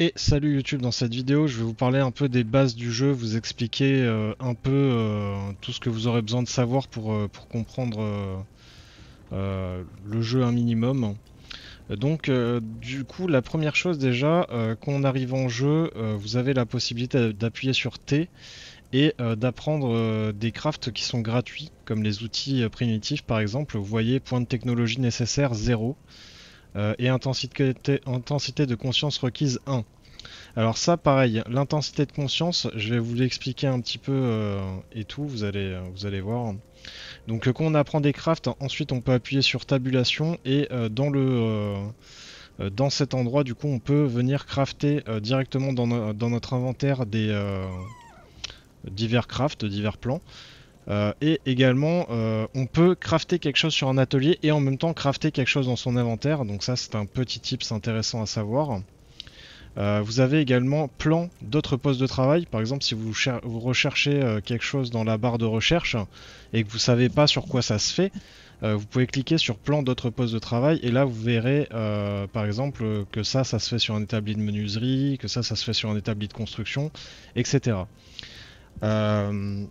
Et salut YouTube, dans cette vidéo je vais vous parler un peu des bases du jeu, vous expliquer euh, un peu euh, tout ce que vous aurez besoin de savoir pour, euh, pour comprendre le jeu un minimum. Donc du coup la première chose déjà, quand on arrive en jeu, vous avez la possibilité d'appuyer sur T et d'apprendre des crafts qui sont gratuits, comme les outils primitifs par exemple, vous voyez point de technologie nécessaire 0. Euh, et intensité, de conscience requise 1. Alors ça, pareil, l'intensité de conscience, je vais vous l'expliquer un petit peu euh, et tout, vous allez, euh, vous allez voir. Donc quand on apprend des crafts, ensuite on peut appuyer sur tabulation et dans le... dans cet endroit, du coup, on peut venir crafter directement dans, dans, notre inventaire des divers crafts, divers plans. Euh, et également, euh, on peut crafter quelque chose sur un atelier et en même temps crafter quelque chose dans son inventaire. Donc ça, c'est un petit tips intéressant à savoir. Euh, vous avez également plan d'autres postes de travail. Par exemple, si vous, recherchez quelque chose dans la barre de recherche et que vous ne savez pas sur quoi ça se fait, vous pouvez cliquer sur plan d'autres postes de travail et là vous verrez par exemple que ça ça se fait sur un établi de menuiserie, que ça ça se fait sur un établi de construction, etc. Euh,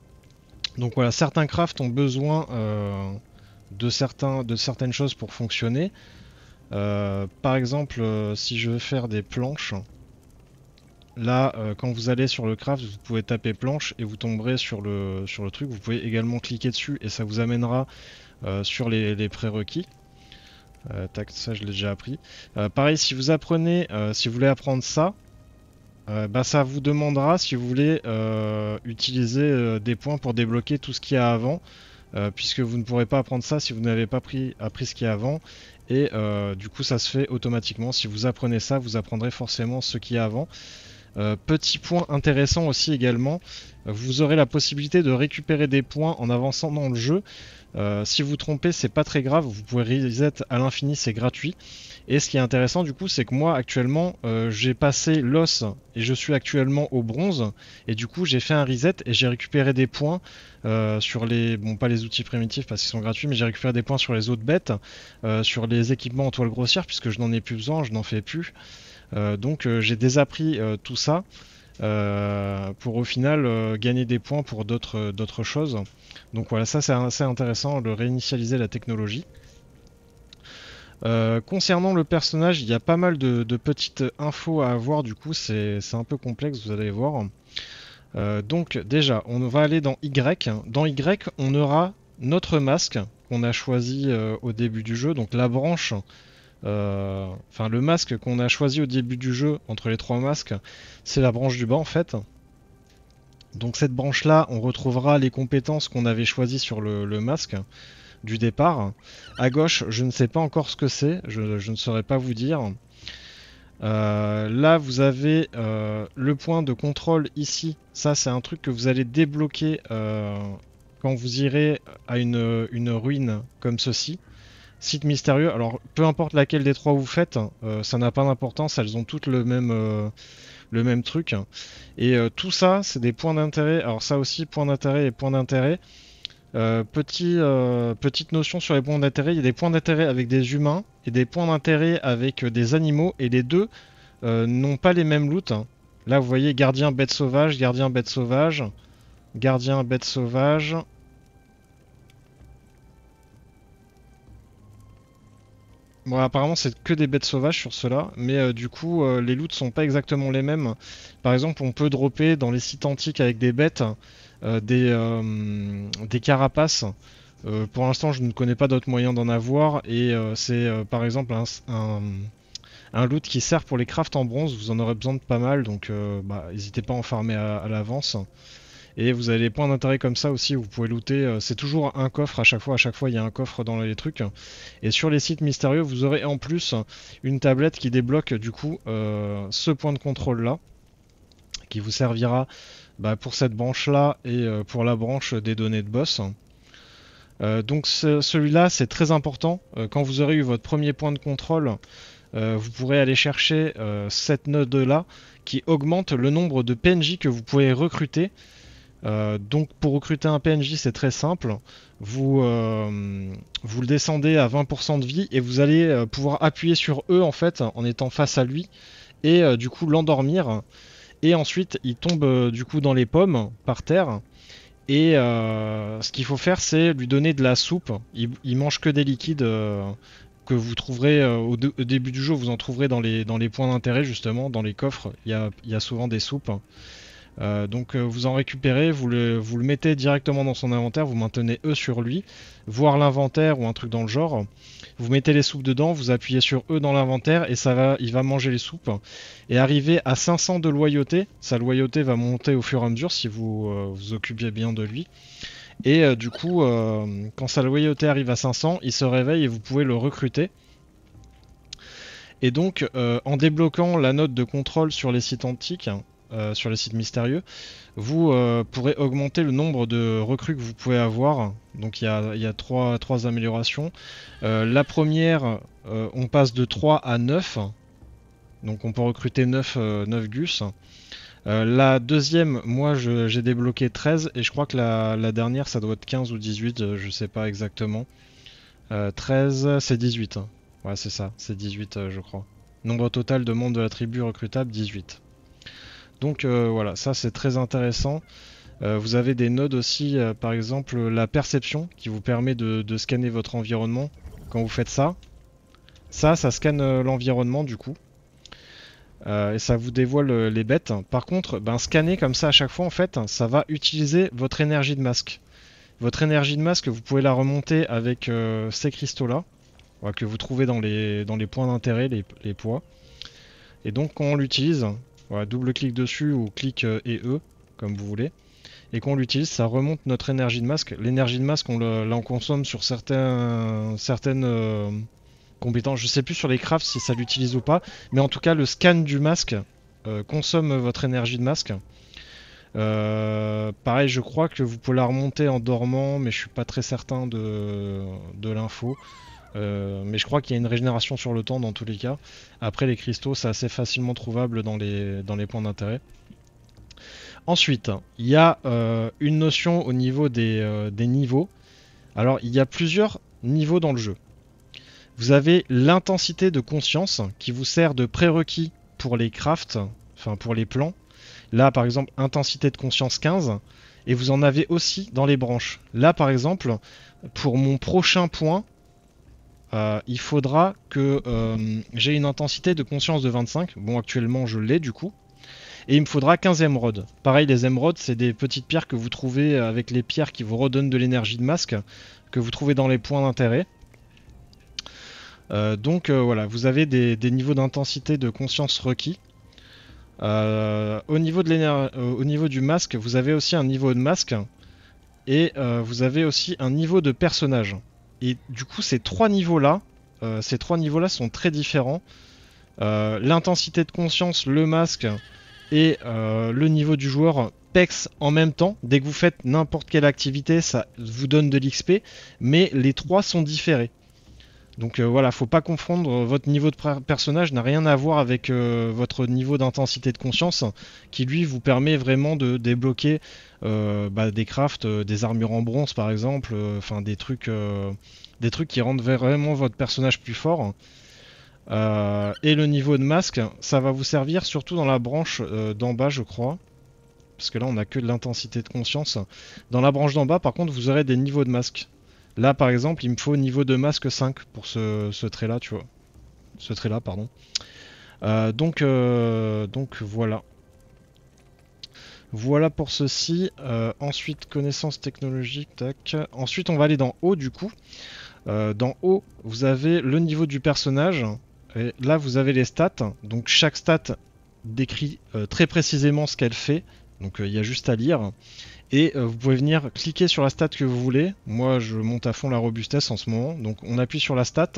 donc voilà, certains crafts ont besoin euh, de, certains, de certaines choses pour fonctionner. Euh, par exemple, euh, si je veux faire des planches, là, quand vous allez sur le craft, vous pouvez taper planche et vous tomberez sur le, sur le truc. Vous pouvez également cliquer dessus et ça vous amènera sur les, les prérequis. tac, ça je l'ai déjà appris. pareil, si vous apprenez, si vous voulez apprendre ça, euh, bah, ça vous demandera, si vous voulez, euh, utiliser euh, des points pour débloquer tout ce qu'il y a avant, puisque vous ne pourrez pas apprendre ça si vous n'avez pas pris, appris ce qu'il y a avant. Et du coup, ça se fait automatiquement. Si vous apprenez ça, vous apprendrez forcément ce qu'il y a avant. petit point intéressant aussi également, vous aurez la possibilité de récupérer des points en avançant dans le jeu. Euh, si vous trompez, c'est pas très grave, vous pouvez reset à l'infini, c'est gratuit. Et ce qui est intéressant du coup, c'est que moi actuellement, euh, j'ai passé l'os et je suis actuellement au bronze. Et du coup, j'ai fait un reset et j'ai récupéré des points euh, sur les, bon pas les outils primitifs parce qu'ils sont gratuits, mais j'ai récupéré des points sur les autres bêtes, sur les équipements en toile grossière puisque je n'en ai plus besoin, je n'en fais plus. donc j'ai désappris tout ça. Euh, pour au final euh, gagner des points pour euh, d'autres choses. Donc voilà, ça c'est assez intéressant de réinitialiser la technologie. concernant le personnage, il y a pas mal de, petites infos à avoir, du coup c'est un peu complexe, vous allez voir. donc déjà, on va aller dans Y. Dans Y, on aura notre masque qu'on a choisi au début du jeu, donc la branche euh, enfin, le masque qu'on a choisi au début du jeu, entre les trois masques, c'est la branche du bas en fait. Donc cette branche-là, on retrouvera les compétences qu'on avait choisies sur le, masque du départ. À gauche, je ne sais pas encore ce que c'est, je, ne saurais pas vous dire. Euh, là, vous avez euh, le point de contrôle ici. Ça, c'est un truc que vous allez débloquer quand vous irez à une ruine comme ceci site mystérieux. Alors, peu importe laquelle des trois vous faites, euh, ça n'a pas d'importance, elles ont toutes le même, euh, le même truc. Et euh, tout ça, c'est des points d'intérêt. Alors, ça aussi, points d'intérêt et points d'intérêt. petit, petite notion sur les points d'intérêt, il y a des points d'intérêt avec des humains et des points d'intérêt avec des animaux, et les deux n'ont pas les mêmes loots. Là, vous voyez, gardien bête sauvage, gardien bête sauvage, gardien bête sauvage, Bon, apparemment, c'est que des bêtes sauvages sur cela, mais euh, du coup, euh, les loots sont pas exactement les mêmes. Par exemple, on peut dropper dans les sites antiques avec des bêtes euh, des, carapaces. pour l'instant, je ne connais pas d'autres moyens d'en avoir, et c'est par exemple un, loot qui sert pour les crafts en bronze. Vous en aurez besoin de pas mal, donc bah, n'hésitez pas à en farmer à l'avance. Et vous avez les points d'intérêt comme ça aussi, vous pouvez looter. Euh, c'est toujours un coffre à chaque fois. À chaque fois, il y a un coffre dans les trucs. Et sur les sites mystérieux, vous aurez en plus une tablette qui débloque du coup euh, ce point de contrôle là, qui vous servira bah, pour cette branche là et euh, pour la branche des données de boss. donc celui-là, c'est très important. quand vous aurez eu votre premier point de contrôle, vous pourrez aller chercher cette node là qui augmente le nombre de PNJ que vous pouvez recruter euh, donc pour recruter un PNJ, c'est très simple. Vous, euh, vous le descendez à 20% de vie et vous allez euh, pouvoir appuyer sur eux en fait en étant face à lui et du coup l'endormir. Et ensuite il tombe du coup dans les pommes par terre. Et ce qu'il faut faire c'est lui donner de la soupe. Il, mange que des liquides que vous trouverez au, début du jeu, vous en trouverez dans les, dans les points d'intérêt justement, dans les coffres. Il il y a souvent des soupes. Euh, donc euh, vous en récupérez, vous le, mettez directement dans son inventaire, vous maintenez E sur lui, voire l'inventaire ou un truc dans le genre. Vous mettez les soupes dedans, vous appuyez sur E dans l'inventaire et ça va, il va manger les soupes. Et arriver à 500 de loyauté, sa loyauté va monter au fur et à mesure si vous euh, vous occupiez bien de lui. Et du coup, quand sa loyauté arrive à 500, il se réveille et vous pouvez le recruter. Et donc, en débloquant la note de contrôle sur les sites antiques, euh, sur les sites mystérieux, vous euh, pourrez augmenter le nombre de recrues que vous pouvez avoir. Donc il y a, y trois, trois, améliorations. Euh, la première, on passe de 3 à 9. Donc on peut recruter 9, 9 gus. la deuxième, moi j'ai débloqué 13 et je crois que la, dernière ça doit être 15 ou 18, je sais pas exactement. 13, c'est 18. Ouais c'est ça, c'est 18 je crois. Nombre total de monde de la tribu recrutable, 18. Donc euh, voilà, ça c'est très intéressant. Euh, vous avez des nodes aussi, euh, par exemple la perception qui vous permet de, scanner votre environnement quand vous faites ça. Ça, ça scanne l'environnement du coup. et ça vous dévoile les bêtes. Par contre, ben, scanner comme ça à chaque fois, en fait, ça va utiliser votre énergie de masque. Votre énergie de masque, vous pouvez la remonter avec ces cristaux-là, que vous trouvez dans les, dans les points d'intérêt, les, les, poids. Et donc, quand on l'utilise, double clic dessus ou clic euh, et E, comme vous voulez. Et qu'on l'utilise, ça remonte notre énergie de masque. L'énergie de masque, on l'en consomme sur certains, certaines euh, compétences. Je sais plus sur les crafts si ça l'utilise ou pas. Mais en tout cas, le scan du masque euh, consomme votre énergie de masque. pareil, je crois que vous pouvez la remonter en dormant, mais je suis pas très certain de, de l'info. Euh, mais je crois qu'il y a une régénération sur le temps dans tous les cas. Après, les cristaux, c'est assez facilement trouvable dans les, points d'intérêt. Ensuite, il y a euh, une notion au niveau des, euh, des, niveaux. Alors, il y a plusieurs niveaux dans le jeu. Vous avez l'intensité de conscience qui vous sert de prérequis pour les crafts, enfin pour les plans. Là, par exemple, intensité de conscience 15. Et vous en avez aussi dans les branches. Là, par exemple, pour mon prochain point, euh, il faudra que euh, j'ai une intensité de conscience de 25. Bon, actuellement, je l'ai du coup. Et il me faudra 15 émeraudes. Pareil, les émeraudes, c'est des petites pierres que vous trouvez euh, avec les pierres qui vous redonnent de l'énergie de masque, que vous trouvez dans les points d'intérêt. donc voilà, vous avez des, niveaux d'intensité de conscience requis. au niveau du masque, vous avez aussi un niveau de masque et vous avez aussi un niveau de personnage. Et du coup, ces trois niveaux-là, euh, ces trois niveaux-là sont très différents. Euh, l'intensité de conscience, le masque et euh, le niveau du joueur PEX en même temps. Dès que vous faites n'importe quelle activité, ça vous donne de l'XP, mais les trois sont différés. Donc voilà, faut pas confondre, votre niveau de personnage n'a rien à voir avec votre niveau d'intensité de conscience, qui lui vous permet vraiment de débloquer bah, des crafts, des armures en bronze par exemple, enfin des trucs des trucs qui rendent vraiment votre personnage plus fort. Euh, et le niveau de masque, ça va vous servir surtout dans la branche euh, d'en bas, je crois. Parce que là, on n'a que de l'intensité de conscience. Dans la branche d'en bas, par contre, vous aurez des niveaux de masque. Là, par exemple, il me faut niveau de masque 5 pour ce, trait-là, tu vois. Ce trait-là, pardon. Euh, donc, donc, voilà. Voilà pour ceci. ensuite, connaissance technologique tac. Ensuite, on va aller dans haut, du coup. Euh, dans haut, vous avez le niveau du personnage. Et là, vous avez les stats. Donc chaque stat décrit euh, très précisément ce qu'elle fait. Donc euh, il y a juste à lire. Et vous pouvez venir cliquer sur la stat que vous voulez. Moi, je monte à fond la robustesse en ce moment. Donc on appuie sur la stat.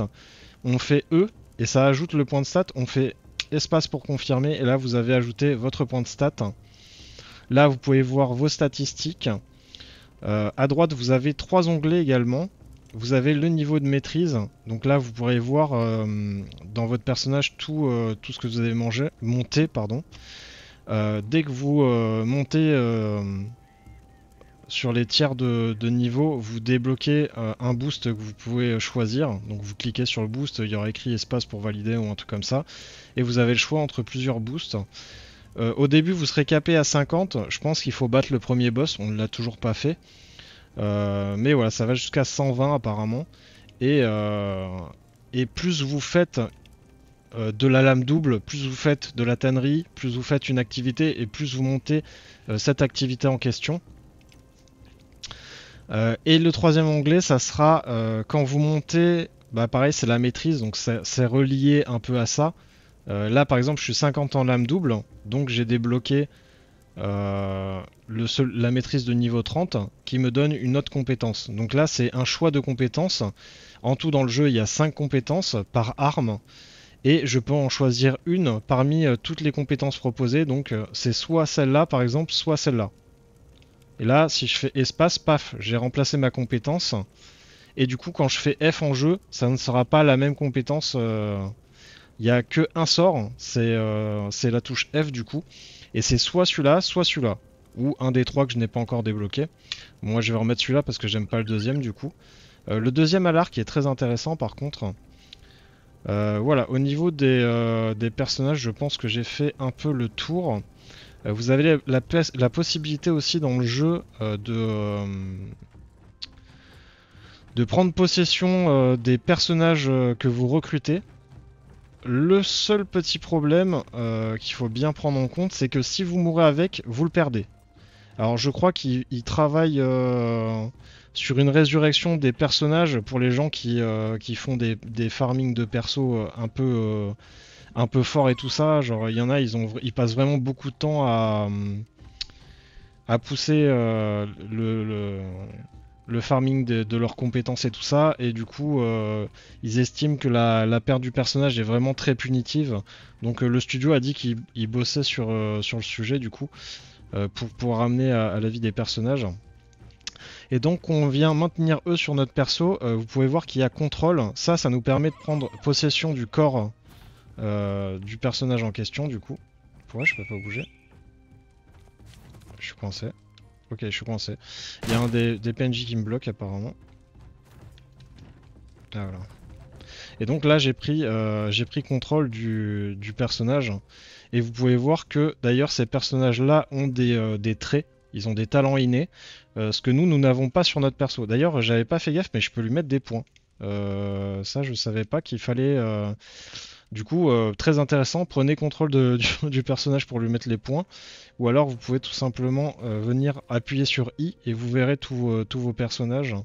On fait E. Et ça ajoute le point de stat. On fait espace pour confirmer. Et là, vous avez ajouté votre point de stat. Là, vous pouvez voir vos statistiques. à droite, vous avez trois onglets également vous avez le niveau de maîtrise. Donc là, vous pourrez voir euh, dans votre personnage euh, tout, ce que vous avez mangé, monté. Pardon. Euh, dès que vous montez sur les tiers de, de niveau, vous débloquez un boost que vous pouvez choisir. Donc vous cliquez sur le boost, il y aura écrit espace pour valider ou un truc comme ça. Et vous avez le choix entre plusieurs boosts. au début, vous serez capé à 50. Je pense qu'il faut battre le premier boss, on ne l'a toujours pas fait. Euh, mais voilà, ça va jusqu'à 120 apparemment. Euh, et, plus vous faites euh, de la lame double, plus vous faites de la tannerie, plus vous faites une activité et plus vous montez cette activité en question. et le troisième onglet, ça sera quand vous montez, bah pareil, c'est la maîtrise, donc c'est relié un peu à ça. là, par exemple, je suis 50 en lame double, donc j'ai débloqué euh, la maîtrise de niveau 30 qui me donne une autre compétence. Donc là, c'est un choix de compétences. En tout, dans le jeu, il y a 5 compétences par arme. Et je peux en choisir une parmi euh, toutes les compétences proposées. Donc euh, c'est soit celle-là, par exemple, soit celle-là. Et là, si je fais espace, paf, j'ai remplacé ma compétence. Et du coup, quand je fais F en jeu, ça ne sera pas la même compétence... Il n'y a que un sort, euh, c'est la touche F du coup. Et c'est soit celui-là, soit celui-là. Ou un des trois que je n'ai pas encore débloqué. Moi je vais remettre celui-là parce que j'aime pas le deuxième du coup. Euh, le deuxième à l'arc est très intéressant par contre. Euh, voilà, au niveau des, personnages, je pense que j'ai fait un peu le tour. vous avez la, possibilité aussi dans le jeu de prendre possession des personnages que vous recrutez. Le seul petit problème euh, qu'il faut bien prendre en compte, c'est que si vous mourrez avec, vous le perdez. Alors je crois qu'ils travaille euh, sur une résurrection des personnages pour les gens qui, euh, qui font des, farming de perso un peu, un peu forts et tout ça. Genre il y en a, ils, ont, ils passent vraiment beaucoup de temps à, à pousser le le farming de, leurs compétences et tout ça. Et du coup, euh, ils estiment que la, perte du personnage est vraiment très punitive. Donc euh, le studio a dit qu'il bossait sur, euh, sur le sujet, du coup, pour ramener à, la vie des personnages. Et donc on vient maintenir eux sur notre perso. vous pouvez voir qu'il y a contrôle. Ça, ça nous permet de prendre possession du corps du personnage en question, du coup. Pourquoi je peux pas bouger Je suis coincé. Ok, je suis coincé. Il y a un des, PNJ qui me bloque apparemment. Ah, voilà. Et donc là, j'ai pris, euh, pris contrôle du, personnage. Et vous pouvez voir que d'ailleurs, ces personnages-là ont des, euh, traits. Ils ont des talents innés. Euh, ce que nous, nous n'avons pas sur notre perso. D'ailleurs, j'avais pas fait gaffe, mais je peux lui mettre des points. Euh, ça, je savais pas qu'il fallait. Du coup, euh, très intéressant, prenez contrôle du, personnage pour lui mettre les points, ou alors vous pouvez tout simplement euh, venir appuyer sur I et vous verrez tous vos personnages.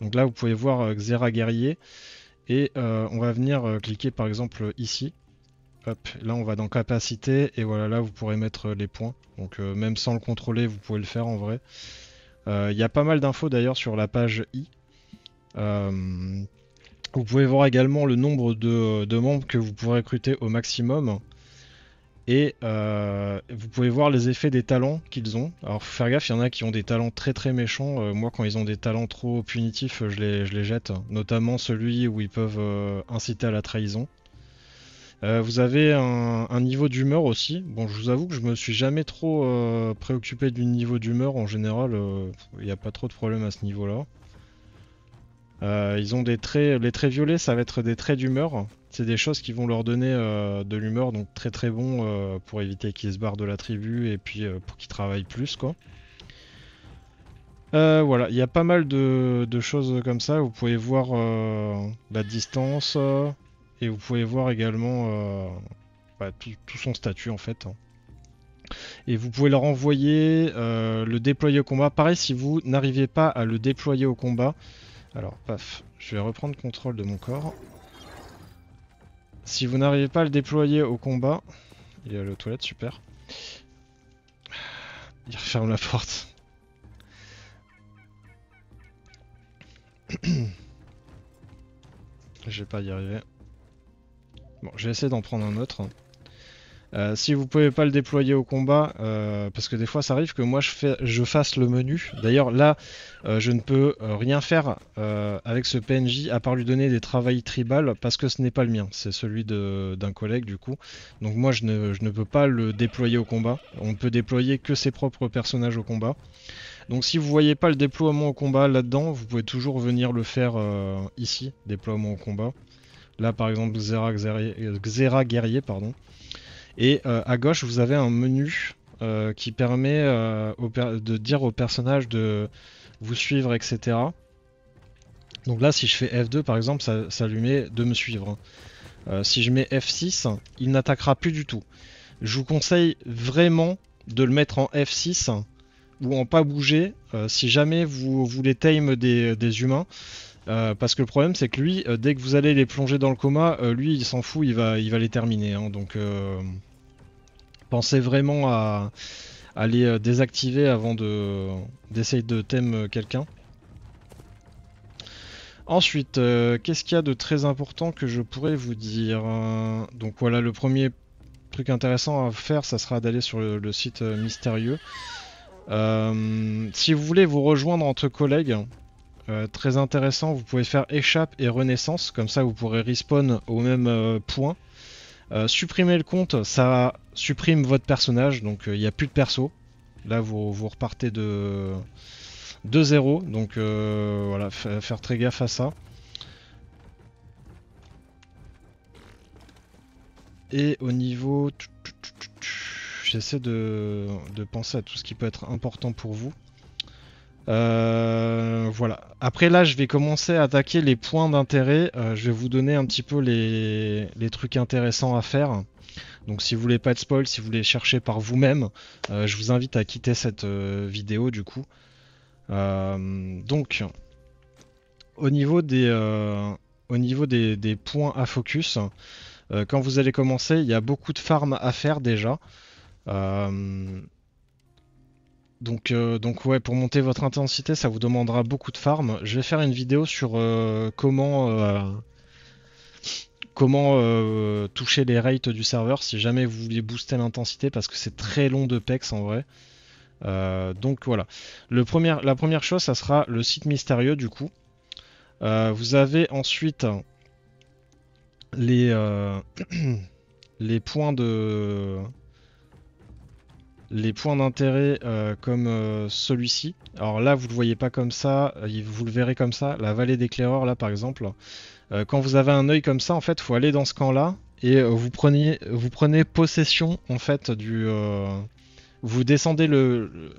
Donc là, vous pouvez voir euh, Xera guerrier, et on va venir cliquer par exemple ici. là on va dans capacité et voilà là vous pourrez mettre les points. Donc même sans le contrôler vous pouvez le faire en vrai. Il y a pas mal d'infos d'ailleurs sur la page i. Vous pouvez voir également le nombre euh, de, membres que vous pouvez recruter au maximum. Et euh, vous pouvez voir les effets des talents qu'ils ont. Alors faut faire gaffe, il y en a qui ont des talents très très méchants. Euh, moi quand ils ont des talents trop punitifs, je les, je les jette. Notamment celui où ils peuvent inciter à la trahison. vous avez un, niveau d'humeur aussi. Bon je vous avoue que je me suis jamais trop préoccupé du niveau d'humeur en général. Il n'y a pas trop de problème à ce niveau là. Euh, ils ont des traits, les traits violets, ça va être des traits d'humeur. C'est des choses qui vont leur donner euh, de l'humeur, donc très très bon euh, pour éviter qu'ils se barrent de la tribu et puis pour qu'ils travaillent plus voilà, il y a pas mal de, choses comme ça. Vous pouvez voir la distance et vous pouvez voir également bah, tout, tout, son statut en fait. Hein. Et vous pouvez leur envoyer le déployer au combat. Pareil, si vous n'arrivez pas à le déployer au combat, alors, paf, je vais reprendre contrôle de mon corps. Si vous n'arrivez pas à le déployer au combat, il est allé aux toilettes, super. Il referme la porte. je vais pas y arriver. Bon, je vais essayer d'en prendre un autre. Euh, si vous pouvez pas le déployer au combat, euh, parce que des fois ça arrive que moi je, je fasse le menu. D'ailleurs là, euh, je ne peux rien faire avec ce PNJ à part lui donner des travails tribal parce que ce n'est pas le mien, c'est celui d'un collègue du coup. Donc moi je ne, peux pas le déployer au combat. On ne peut déployer que ses propres personnages au combat. Donc si vous voyez pas le déploiement au combat là-dedans, vous pouvez toujours venir le faire ici, déploiement au combat. Là par exemple Xera, guerrier, pardon. Et euh, à gauche, vous avez un menu euh, qui permet euh, de dire au personnage de vous suivre, etc. Donc là, si je fais F2 par exemple, ça, lui met de me suivre. si je mets F6, il n'attaquera plus du tout. Je vous conseille vraiment de le mettre en F6 ou en pas bouger. si jamais vous voulez tame des humains, euh, parce que le problème, c'est que lui, euh, dès que vous allez les plonger dans le coma, euh, lui, il s'en fout, il va, il va les terminer. Hein. donc, pensez vraiment à, les désactiver avant d'essayer de thème quelqu'un. Ensuite, qu'est-ce qu'il y a de très important que je pourrais vous dire hein? Donc voilà, le premier truc intéressant à faire, ça sera d'aller sur le, site mystérieux. si vous voulez vous rejoindre entre collègues, euh, très intéressant, vous pouvez faire échappe et renaissance, comme ça vous pourrez respawn au même euh, point. Euh, supprimer le compte, ça supprime votre personnage, donc il n'y a plus de perso. Là vous, vous repartez de, de zéro, donc voilà, faire très gaffe à ça. Et au niveau... J'essaie de penser à tout ce qui peut être important pour vous. Euh, voilà. Après là, je vais commencer à attaquer les points d'intérêt. Euh, je vais vous donner un petit peu les, trucs intéressants à faire. Donc si vous voulez pas de spoil, si vous voulez chercher par vous-même, euh, je vous invite à quitter cette vidéo du coup. donc au niveau des, au niveau des, des, points à focus, quand vous allez commencer, il y a beaucoup de farms à faire déjà. Euh, donc, ouais, pour monter votre intensité, ça vous demandera beaucoup de farm. Je vais faire une vidéo sur euh, comment, euh, toucher les rates du serveur si jamais vous voulez booster l'intensité parce que c'est très long de pex en vrai. donc voilà. la première chose, ça sera le site mystérieux du coup. vous avez ensuite les, les points de les points d'intérêt euh, comme euh, celui-ci. Alors là, vous ne le voyez pas comme ça, euh, vous le verrez comme ça. La vallée d'éclaireur, là, par exemple. quand vous avez un œil comme ça, en fait, faut aller dans ce camp-là et vous, prenez, vous prenez possession, en fait, du... vous descendez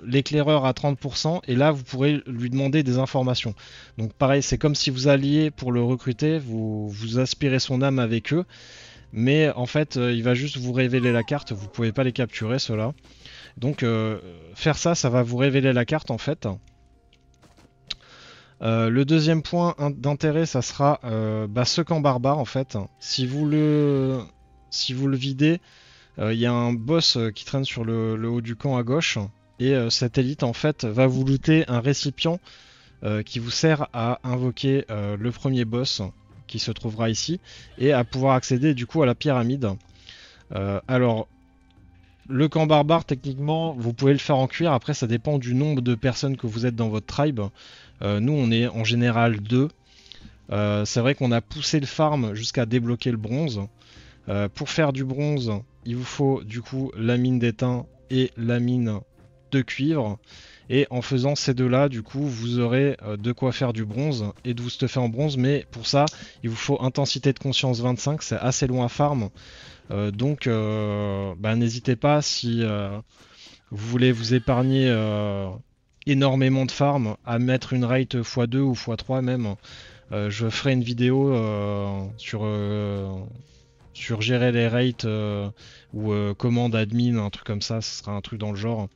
l'éclaireur à 30% et là, vous pourrez lui demander des informations. Donc pareil, c'est comme si vous alliez pour le recruter, vous, vous aspirez son âme avec eux. Mais en fait, il va juste vous révéler la carte, vous pouvez pas les capturer, ceux-là. Donc euh, faire ça, ça va vous révéler la carte en fait. Euh, le deuxième point d'intérêt, ça sera euh, bah, ce camp barbare en fait. Si vous le, si vous le videz, il y a un boss qui traîne sur le, le haut du camp à gauche. Et cette élite en fait va vous looter un récipient qui vous sert à invoquer le premier boss qui se trouvera ici et à pouvoir accéder du coup à la pyramide. alors le camp barbare, techniquement, vous pouvez le faire en cuir. Après, ça dépend du nombre de personnes que vous êtes dans votre tribe. Euh, nous, on est en général deux. Euh, c'est vrai qu'on a poussé le farm jusqu'à débloquer le bronze. Euh, pour faire du bronze, il vous faut du coup la mine d'étain et la mine de cuivre. Et en faisant ces deux-là, du coup, vous aurez de quoi faire du bronze et de vous stuffer en bronze. Mais pour ça, il vous faut intensité de conscience 25. C'est assez loin à farm. Euh, donc, euh, bah, n'hésitez pas si euh, vous voulez vous épargner énormément de farm, à mettre une rate x2 ou x3 même. je ferai une vidéo sur, sur gérer les rates ou commande admin, un truc comme ça, ce sera un truc dans le genre.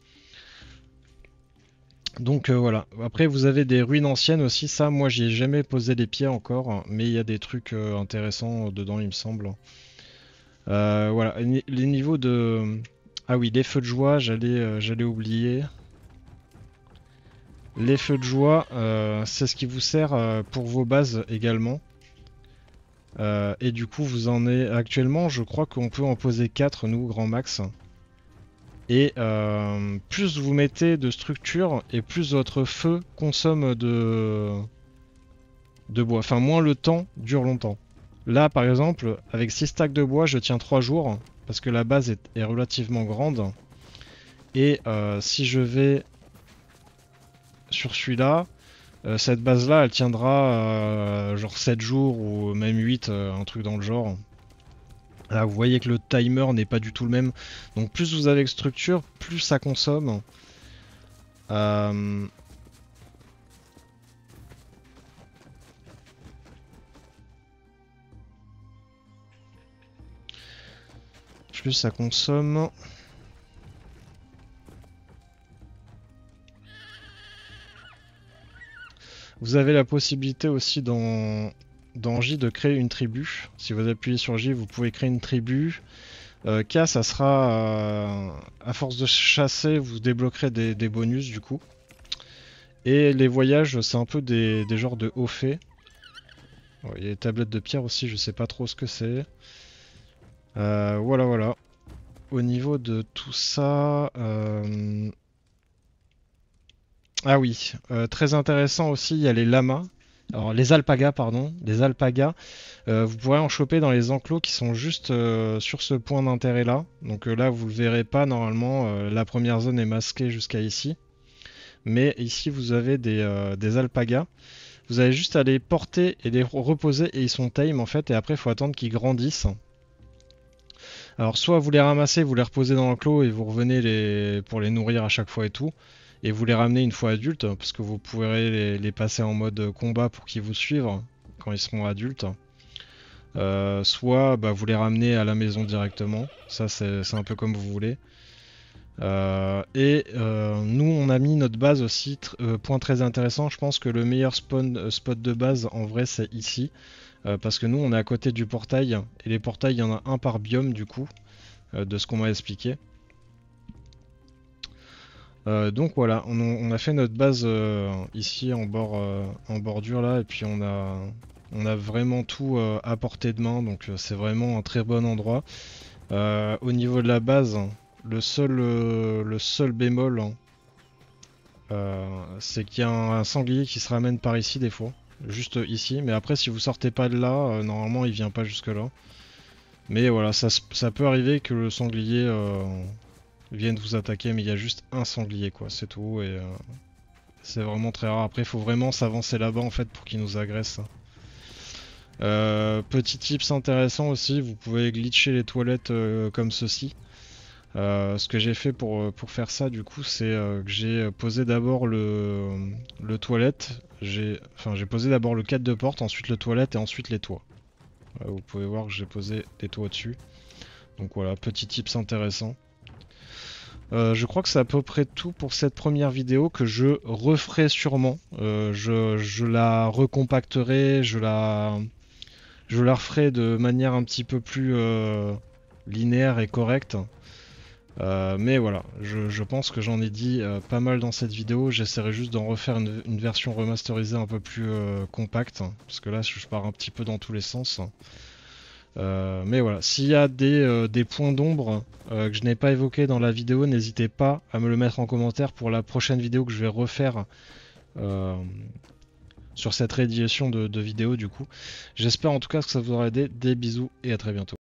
Donc voilà, après vous avez des ruines anciennes aussi, ça moi j'y ai jamais posé les pieds encore, mais il y a des trucs intéressants dedans il me semble. Euh, voilà, les niveaux de... Ah oui, les feux de joie, j'allais euh, oublier. Les feux de joie, euh, c'est ce qui vous sert pour vos bases également. et du coup, vous en avez actuellement, je crois qu'on peut en poser 4, nous, grand max. Et plus vous mettez de structure, et plus votre feu consomme de, de bois. Enfin, moins le temps dure longtemps. Là, par exemple, avec 6 stacks de bois, je tiens 3 jours, parce que la base est, relativement grande. Et euh, si je vais sur celui-là, euh, cette base-là, elle tiendra euh, genre 7 jours ou même 8, un truc dans le genre. Là, vous voyez que le timer n'est pas du tout le même. Donc plus vous avez de structure, plus ça consomme. plus ça consomme. Vous avez la possibilité aussi dans, dans J de créer une tribu. Si vous appuyez sur J, vous pouvez créer une tribu. Euh, K, ça sera... Euh, à force de chasser, vous débloquerez des, bonus du coup. Et les voyages, c'est un peu des, genres de hauts faits. Oh, il y a tablettes de pierre aussi, je sais pas trop ce que c'est. Euh, voilà, voilà. Au niveau de tout ça... Euh, ah oui, euh, très intéressant aussi, il y a les lamas. Alors les alpagas, pardon, les alpagas. vous pourrez en choper dans les enclos qui sont juste sur ce point d'intérêt là. Donc là, vous ne le verrez pas normalement, la première zone est masquée jusqu'à ici. Mais ici, vous avez des, alpagas. Vous avez juste aller les porter et les reposer et ils sont tame en fait et après il faut attendre qu'ils grandissent alors soit vous les ramassez, vous les reposez dans l'enclos et vous revenez les... pour les nourrir à chaque fois et tout. Et vous les ramenez une fois adultes, parce que vous pourrez les, passer en mode combat pour qu'ils vous suivent quand ils seront adultes. Euh, soit bah, vous les ramenez à la maison directement, ça c'est un peu comme vous voulez. Euh, et euh, nous on a mis notre base aussi, point très intéressant, je pense que le meilleur spawn, spot de base en vrai c'est ici. Euh, parce que nous, on est à côté du portail, et les portails, il y en a un par biome, du coup, euh, de ce qu'on m'a expliqué. Euh, donc voilà, on, a fait notre base ici en bord en bordure là et puis on a on a vraiment tout à portée de main donc c'est vraiment un très bon endroit. au niveau de la base, le seul bémol hein, c'est qu'il y a un sanglier qui se ramène par ici des fois juste ici. Mais après, si vous sortez pas de là, euh, normalement, il vient pas jusque là. Mais voilà, ça, ça peut arriver que le sanglier euh, vienne vous attaquer, mais il y a juste un sanglier, quoi, c'est tout. Et euh, c'est vraiment très rare. Après, il faut vraiment s'avancer là-bas, en fait, pour qu'il nous agresse. Hein. petit tips intéressant aussi, vous pouvez glitcher les toilettes comme ceci. Euh, ce que j'ai fait euh, pour, faire ça, du coup, c'est euh, que j'ai posé d'abord le, toilette. J'ai posé d'abord le cadre de porte, ensuite le toilette et ensuite les toits. vous pouvez voir que j'ai posé des toits dessus. Donc voilà, petit tips intéressant. je crois que c'est à peu près tout pour cette première vidéo que je referai sûrement. Je, la recompacterai, je la, je la referai de manière un petit peu plus linéaire et correcte. Euh, mais voilà, je, pense que j'en ai dit euh, pas mal dans cette vidéo. J'essaierai juste d'en refaire une, version remasterisée un peu plus euh, compacte, hein, parce que là je pars un petit peu dans tous les sens. mais voilà, s'il y a des, points d'ombre que je n'ai pas évoqués dans la vidéo, n'hésitez pas à me le mettre en commentaire pour la prochaine vidéo que je vais refaire sur cette réédition de, de vidéo du coup. J'espère en tout cas que ça vous aura aidé. Des bisous et à très bientôt.